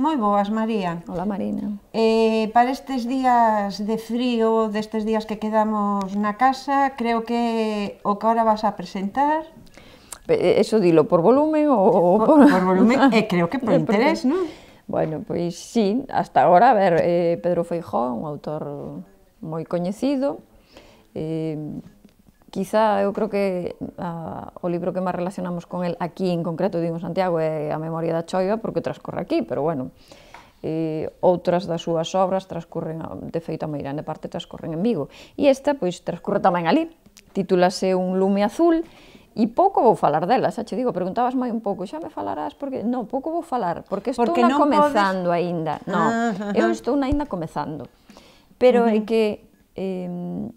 Moi boas, María. Hola, Marina. Eh, para estes días de frío, destes días que quedamos na casa, creo que o que ahora vas a presentar... Eh, eso dilo, por volumen ou... Por, por volumen, eh, creo que por interés, non? Bueno, pois sí, hasta agora, a ver, eh, Pedro Feijó, un autor moi coñecido, eh, Quizá eu creo que a, ah, o libro que máis relacionamos con el aquí en concreto, digo Santiago, é a memoria da choiva, porque transcorre aquí, pero bueno, e outras das súas obras transcurren, de feito, a de parte transcorren en Vigo. E esta, pois, transcurre tamén ali. Titúlase Un lume azul, E pouco vou falar dela, xa che digo, preguntabas moi un pouco, xa me falarás porque non, pouco vou falar, porque estou porque na comezando podes... aínda. No, ah, eu ah, estou na aínda comezando. Pero uh -huh. é que eh,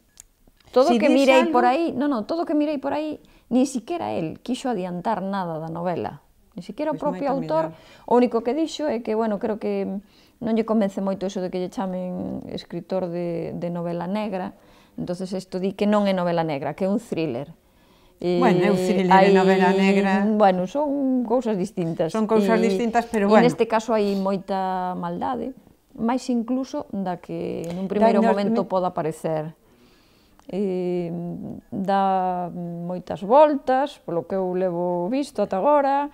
Todo si que mirei algo... por aí, no, no, todo que mirei por aí, ni siquiera el quixo adiantar nada da novela. Ni siquiera o propio autor, o único que dixo é que, bueno, creo que non lle convence moito iso de que lle chamen escritor de, de novela negra, entonces isto di que non é novela negra, que é un thriller. E bueno, é un thriller hai, de novela negra. Bueno, son cousas distintas. Son cousas e, distintas, pero bueno. E neste caso hai moita maldade, máis incluso da que nun primeiro momento me... poda aparecer e, dá moitas voltas, polo que eu levo visto ata agora,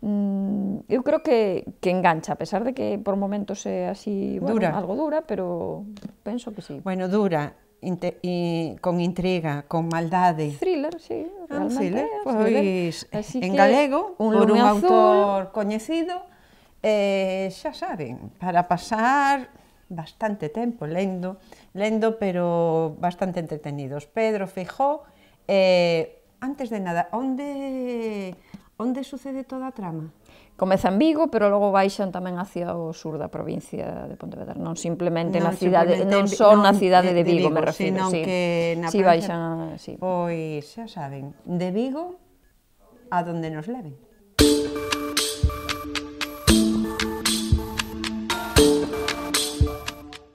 mm, eu creo que, que engancha, a pesar de que por momentos é así, bueno, dura. algo dura, pero penso que sí. Bueno, dura, inte, y, con intriga, con maldade. Thriller, sí, ah, thriller, é, pois, así en que, galego, un por un azul. autor coñecido, eh, xa saben, para pasar bastante tempo lendo, lendo pero bastante entretenidos. Pedro Feijó, eh, antes de nada, onde, onde sucede toda a trama? Comeza en Vigo, pero logo baixan tamén hacia o sur da provincia de Pontevedra, non simplemente non, na cidade, non só na cidade de, de Vigo, de Vigo me refiro, senón sí. que na sí, baixan, sí. Pois xa saben, de Vigo a donde nos leven.